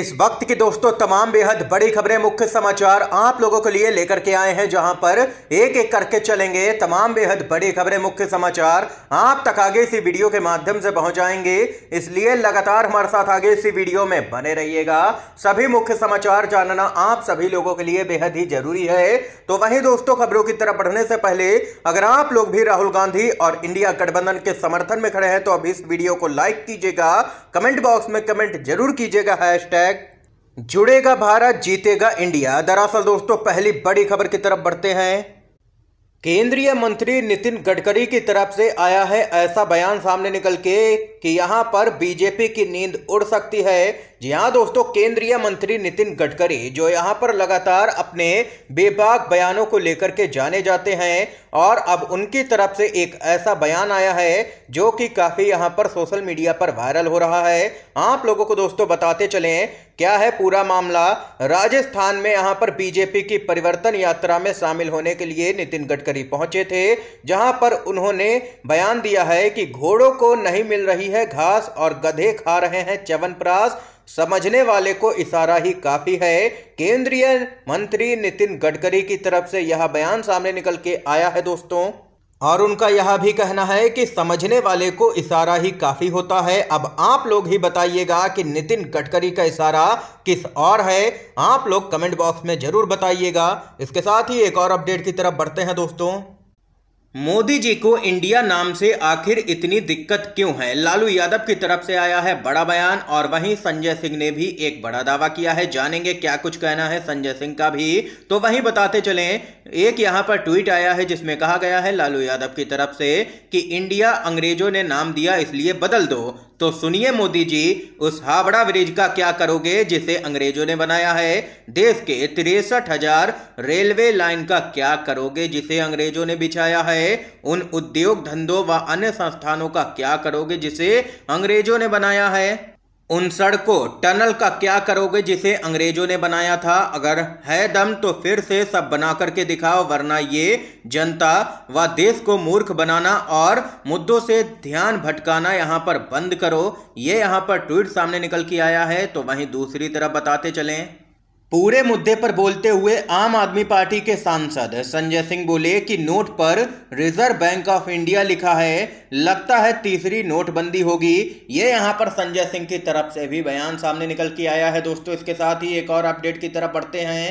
इस वक्त की दोस्तों तमाम बेहद बड़ी खबरें मुख्य समाचार आप लोगों के लिए लेकर के आए हैं जहां पर एक एक करके चलेंगे तमाम बेहद बड़ी खबरें मुख्य समाचार आप तक आगे इसी वीडियो के माध्यम से पहुंचाएंगे इसलिए लगातार हमारे साथ आगे इसी वीडियो में बने रहिएगा सभी मुख्य समाचार जानना आप सभी लोगों के लिए बेहद ही जरूरी है तो वही दोस्तों खबरों की तरफ बढ़ने से पहले अगर आप लोग भी राहुल गांधी और इंडिया गठबंधन के समर्थन में खड़े हैं तो अब इस वीडियो को लाइक कीजिएगा कमेंट बॉक्स में कमेंट जरूर कीजिएगा हैश हैशटैग जुड़ेगा भारत जीतेगा इंडिया दरअसल दोस्तों पहली बड़ी खबर की तरफ बढ़ते हैं केंद्रीय मंत्री नितिन गडकरी की तरफ से आया है ऐसा बयान सामने निकल के कि यहां पर बीजेपी की नींद उड़ सकती है जी हाँ दोस्तों केंद्रीय मंत्री नितिन गडकरी जो यहां पर लगातार अपने बेबाक बयानों को लेकर के जाने जाते हैं और अब उनकी तरफ से एक ऐसा बयान आया है जो कि काफ़ी यहां पर सोशल मीडिया पर वायरल हो रहा है आप लोगों को दोस्तों बताते चलें क्या है पूरा मामला राजस्थान में यहां पर बीजेपी की परिवर्तन यात्रा में शामिल होने के लिए नितिन गडकरी पहुंचे थे जहां पर उन्होंने बयान दिया है कि घोड़ों को नहीं मिल रही है घास और गधे खा रहे हैं च्यवनप्राश समझने वाले को इशारा ही काफ़ी है केंद्रीय मंत्री नितिन गडकरी की तरफ से यह बयान सामने निकल के आया है दोस्तों और उनका यह भी कहना है कि समझने वाले को इशारा ही काफ़ी होता है अब आप लोग ही बताइएगा कि नितिन गडकरी का इशारा किस और है आप लोग कमेंट बॉक्स में ज़रूर बताइएगा इसके साथ ही एक और अपडेट की तरफ बढ़ते हैं दोस्तों मोदी जी को इंडिया नाम से आखिर इतनी दिक्कत क्यों है लालू यादव की तरफ से आया है बड़ा बयान और वहीं संजय सिंह ने भी एक बड़ा दावा किया है जानेंगे क्या कुछ कहना है संजय सिंह का भी तो वहीं बताते चलें एक यहां पर ट्वीट आया है जिसमें कहा गया है लालू यादव की तरफ से कि इंडिया अंग्रेजों ने नाम दिया इसलिए बदल दो तो सुनिए मोदी जी उस हावड़ा ब्रिज का क्या करोगे जिसे अंग्रेजों ने बनाया है देश के तिरसठ हजार रेलवे लाइन का क्या करोगे जिसे अंग्रेजों ने बिछाया है उन उद्योग धंधों व अन्य संस्थानों का क्या करोगे जिसे अंग्रेजों ने बनाया है उन सड़कों टनल का क्या करोगे जिसे अंग्रेजों ने बनाया था अगर है दम तो फिर से सब बना करके दिखाओ वरना ये जनता व देश को मूर्ख बनाना और मुद्दों से ध्यान भटकाना यहाँ पर बंद करो ये यहाँ पर ट्वीट सामने निकल के आया है तो वहीं दूसरी तरफ बताते चलें पूरे मुद्दे पर बोलते हुए आम आदमी पार्टी के सांसद संजय सिंह बोले कि नोट पर रिजर्व बैंक ऑफ इंडिया लिखा है लगता है तीसरी नोटबंदी होगी ये यहां पर संजय सिंह की तरफ से भी बयान सामने निकल के आया है दोस्तों इसके साथ ही एक और अपडेट की तरफ बढ़ते हैं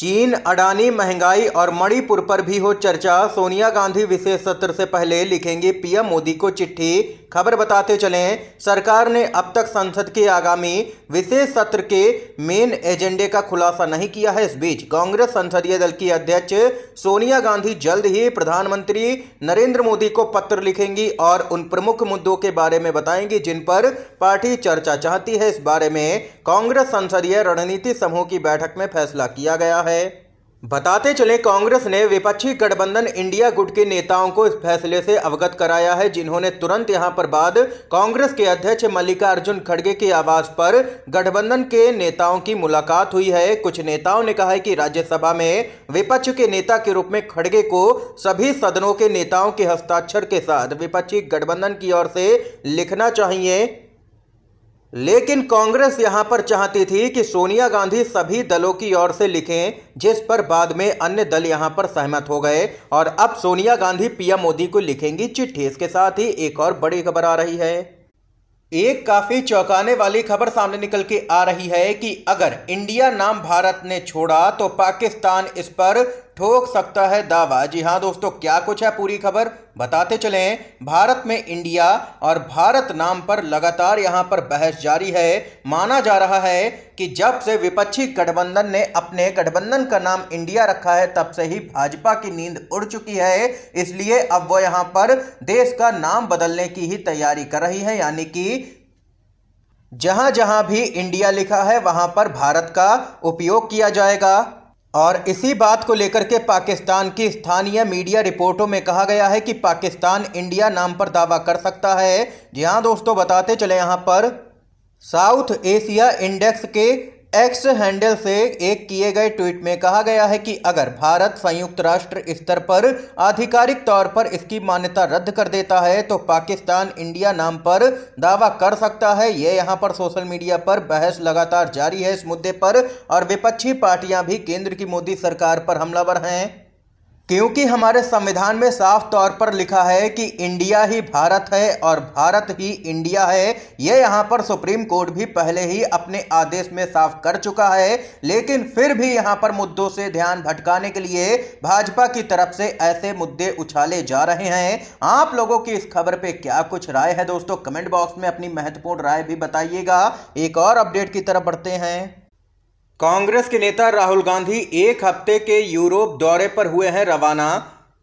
चीन अडानी महंगाई और मणिपुर पर भी हो चर्चा सोनिया गांधी विशेष सत्र से पहले लिखेंगी पीएम मोदी को चिट्ठी खबर बताते चलें सरकार ने अब तक संसद के आगामी विशेष सत्र के मेन एजेंडे का खुलासा नहीं किया है इस बीच कांग्रेस संसदीय दल की अध्यक्ष सोनिया गांधी जल्द ही प्रधानमंत्री नरेंद्र मोदी को पत्र लिखेंगी और उन प्रमुख मुद्दों के बारे में बताएंगी जिन पर पार्टी चर्चा चाहती है इस बारे में कांग्रेस संसदीय रणनीति समूह की बैठक में फैसला किया गया है बताते चले कांग्रेस ने विपक्षी गठबंधन इंडिया गुट के नेताओं को इस फैसले से अवगत कराया है जिन्होंने तुरंत यहां पर बाद कांग्रेस के अध्यक्ष मल्लिकार्जुन खड़गे के आवास पर गठबंधन के नेताओं की मुलाकात हुई है कुछ नेताओं ने कहा है कि राज्यसभा में विपक्ष के नेता के रूप में खड़गे को सभी सदनों के नेताओं के हस्ताक्षर के साथ विपक्षी गठबंधन की ओर से लिखना चाहिए लेकिन कांग्रेस यहां पर चाहती थी कि सोनिया गांधी सभी दलों की ओर से लिखें जिस पर बाद में अन्य दल यहां पर सहमत हो गए और अब सोनिया गांधी पीएम मोदी को लिखेंगी चिट्ठी इसके साथ ही एक और बड़ी खबर आ रही है एक काफी चौंकाने वाली खबर सामने निकल के आ रही है कि अगर इंडिया नाम भारत ने छोड़ा तो पाकिस्तान इस पर ठोक सकता है दावा जी हाँ दोस्तों क्या कुछ है पूरी खबर बताते चले भारत में इंडिया और भारत नाम पर लगातार यहाँ पर बहस जारी है माना जा रहा है कि जब से विपक्षी गठबंधन ने अपने गठबंधन का नाम इंडिया रखा है तब से ही भाजपा की नींद उड़ चुकी है इसलिए अब वो यहाँ पर देश का नाम बदलने की ही तैयारी कर रही है यानी कि जहां जहां भी इंडिया लिखा है वहां पर भारत का उपयोग किया जाएगा और इसी बात को लेकर के पाकिस्तान की स्थानीय मीडिया रिपोर्टों में कहा गया है कि पाकिस्तान इंडिया नाम पर दावा कर सकता है जी हाँ दोस्तों बताते चले यहाँ पर साउथ एशिया इंडेक्स के एक्स हैंडल से एक किए गए ट्वीट में कहा गया है कि अगर भारत संयुक्त राष्ट्र स्तर पर आधिकारिक तौर पर इसकी मान्यता रद्द कर देता है तो पाकिस्तान इंडिया नाम पर दावा कर सकता है यह यहां पर सोशल मीडिया पर बहस लगातार जारी है इस मुद्दे पर और विपक्षी पार्टियां भी केंद्र की मोदी सरकार पर हमलावर हैं क्योंकि हमारे संविधान में साफ तौर पर लिखा है कि इंडिया ही भारत है और भारत ही इंडिया है ये यहाँ पर सुप्रीम कोर्ट भी पहले ही अपने आदेश में साफ कर चुका है लेकिन फिर भी यहाँ पर मुद्दों से ध्यान भटकाने के लिए भाजपा की तरफ से ऐसे मुद्दे उछाले जा रहे हैं आप लोगों की इस खबर पर क्या कुछ राय है दोस्तों कमेंट बॉक्स में अपनी महत्वपूर्ण राय भी बताइएगा एक और अपडेट की तरफ बढ़ते हैं कांग्रेस के नेता राहुल गांधी एक हफ्ते के यूरोप दौरे पर हुए हैं रवाना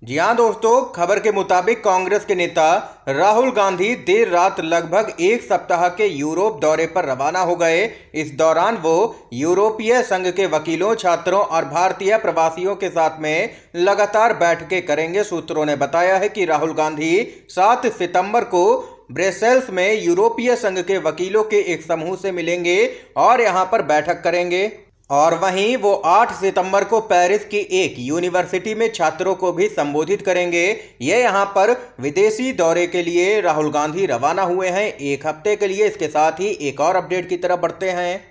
जी हाँ दोस्तों खबर के मुताबिक कांग्रेस के नेता राहुल गांधी देर रात लगभग एक सप्ताह के यूरोप दौरे पर रवाना हो गए इस दौरान वो यूरोपीय संघ के वकीलों छात्रों और भारतीय प्रवासियों के साथ में लगातार बैठकें करेंगे सूत्रों ने बताया है कि राहुल गांधी सात सितंबर को ब्रेसेल्स में यूरोपीय संघ के वकीलों के एक समूह से मिलेंगे और यहाँ पर बैठक करेंगे और वहीं वो 8 सितंबर को पेरिस की एक यूनिवर्सिटी में छात्रों को भी संबोधित करेंगे ये यहाँ पर विदेशी दौरे के लिए राहुल गांधी रवाना हुए हैं एक हफ्ते के लिए इसके साथ ही एक और अपडेट की तरफ बढ़ते हैं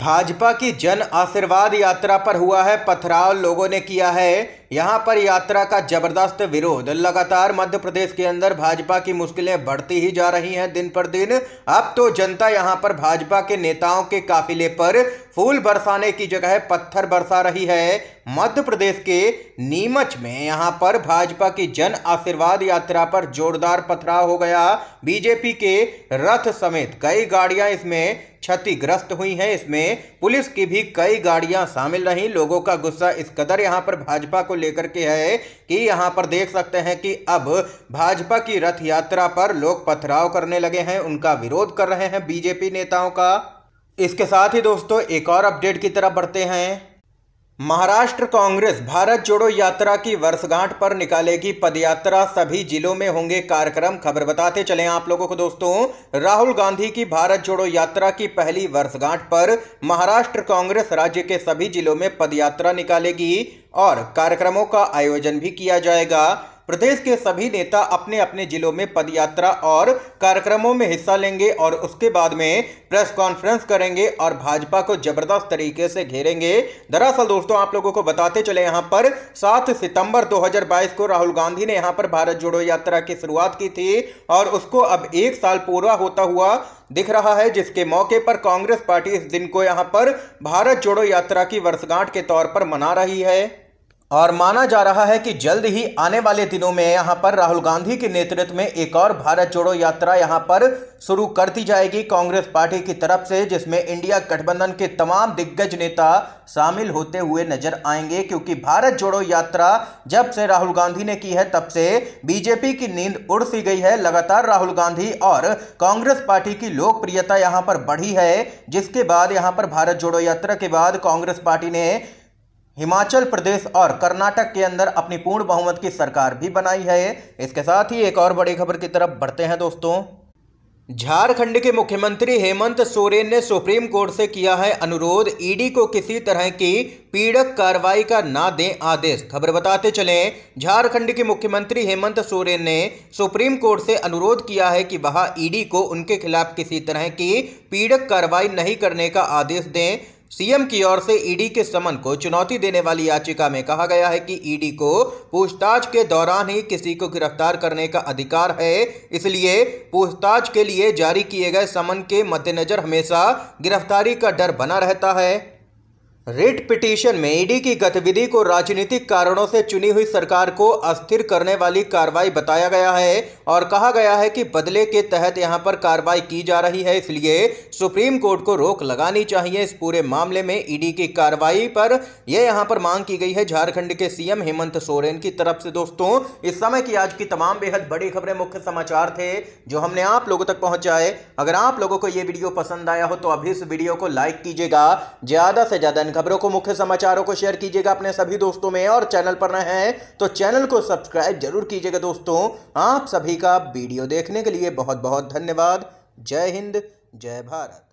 भाजपा की जन आशीर्वाद यात्रा पर हुआ है पथराव लोगों ने किया है यहां पर यात्रा का जबरदस्त विरोध लगातार मध्य प्रदेश के अंदर भाजपा की मुश्किलें बढ़ती ही जा रही हैं दिन पर दिन अब तो जनता यहां पर भाजपा के नेताओं के काफिले पर फूल बरसाने की जगह पत्थर बरसा रही है मध्य प्रदेश के नीमच में यहां पर भाजपा की जन आशीर्वाद यात्रा पर जोरदार पथराव हो गया बीजेपी के रथ समेत कई गाड़ियां इसमें क्षतिग्रस्त हुई हैं इसमें पुलिस की भी कई गाड़ियां शामिल रहीं लोगों का गुस्सा इस कदर यहां पर भाजपा को लेकर के है कि यहां पर देख सकते हैं कि अब भाजपा की रथ यात्रा पर लोग पथराव करने लगे हैं उनका विरोध कर रहे हैं बीजेपी नेताओं का इसके साथ ही दोस्तों एक और अपडेट की तरफ बढ़ते हैं महाराष्ट्र कांग्रेस भारत जोड़ो यात्रा की वर्षगांठ पर निकालेगी पदयात्रा सभी जिलों में होंगे कार्यक्रम खबर बताते चले आप लोगों को दोस्तों राहुल गांधी की भारत जोड़ो यात्रा की पहली वर्षगांठ पर महाराष्ट्र कांग्रेस राज्य के सभी जिलों में पदयात्रा निकालेगी और कार्यक्रमों का आयोजन भी किया जाएगा प्रदेश के सभी नेता अपने अपने जिलों में पदयात्रा और कार्यक्रमों में हिस्सा लेंगे और उसके बाद में प्रेस कॉन्फ्रेंस करेंगे और भाजपा को जबरदस्त तरीके से घेरेंगे दरअसल दोस्तों आप लोगों को बताते चले यहाँ पर सात सितंबर 2022 को राहुल गांधी ने यहाँ पर भारत जोड़ो यात्रा की शुरुआत की थी और उसको अब एक साल पूरा होता हुआ दिख रहा है जिसके मौके पर कांग्रेस पार्टी इस दिन को यहाँ पर भारत जोड़ो यात्रा की वर्षगांठ के तौर पर मना रही है और माना जा रहा है कि जल्द ही आने वाले दिनों में यहां पर राहुल गांधी के नेतृत्व में एक और भारत जोड़ो यात्रा यहां पर शुरू कर दी जाएगी कांग्रेस पार्टी की तरफ से जिसमें इंडिया गठबंधन के तमाम दिग्गज नेता शामिल होते हुए नजर आएंगे क्योंकि भारत जोड़ो यात्रा जब से राहुल गांधी ने की है तब से बीजेपी की नींद उड़ सी गई है लगातार राहुल गांधी और कांग्रेस पार्टी की लोकप्रियता यहाँ पर बढ़ी है जिसके बाद यहाँ पर भारत जोड़ो यात्रा के बाद कांग्रेस पार्टी ने हिमाचल प्रदेश और कर्नाटक के अंदर अपनी पूर्ण बहुमत की सरकार भी बनाई है इसके साथ ही एक और बड़ी खबर की तरफ बढ़ते हैं दोस्तों झारखंड के मुख्यमंत्री हेमंत सोरेन ने सुप्रीम कोर्ट से किया है अनुरोध ईडी को किसी तरह की पीड़क कार्रवाई का ना दें आदेश खबर बताते चले झारखंड के मुख्यमंत्री हेमंत सोरेन ने सुप्रीम कोर्ट से अनुरोध किया है कि वह ईडी को उनके खिलाफ किसी तरह की पीड़क कार्रवाई नहीं करने का आदेश दें सीएम की ओर से ईडी के समन को चुनौती देने वाली याचिका में कहा गया है कि ईडी को पूछताछ के दौरान ही किसी को गिरफ्तार करने का अधिकार है इसलिए पूछताछ के लिए जारी किए गए समन के मद्देनजर हमेशा गिरफ्तारी का डर बना रहता है रेट पिटीशन में ईडी की गतिविधि को राजनीतिक कारणों से चुनी हुई सरकार को अस्थिर करने वाली कार्रवाई बताया गया है और कहा गया है कि बदले के तहत यहां पर कार्रवाई की जा रही है इसलिए सुप्रीम कोर्ट को रोक लगानी चाहिए इस पूरे मामले में ईडी की कार्रवाई पर यह यहां पर मांग की गई है झारखंड के सीएम हेमंत सोरेन की तरफ से दोस्तों इस समय की आज की तमाम बेहद बड़ी खबरें मुख्य समाचार थे जो हमने आप लोगों तक पहुंचाए अगर आप लोगों को यह वीडियो पसंद आया हो तो अभी इस वीडियो को लाइक कीजिएगा ज़्यादा से ज़्यादा खबरों को मुख्य समाचारों को शेयर कीजिएगा अपने सभी दोस्तों में और चैनल पर न है तो चैनल को सब्सक्राइब जरूर कीजिएगा दोस्तों आप सभी का वीडियो देखने के लिए बहुत बहुत धन्यवाद जय हिंद जय भारत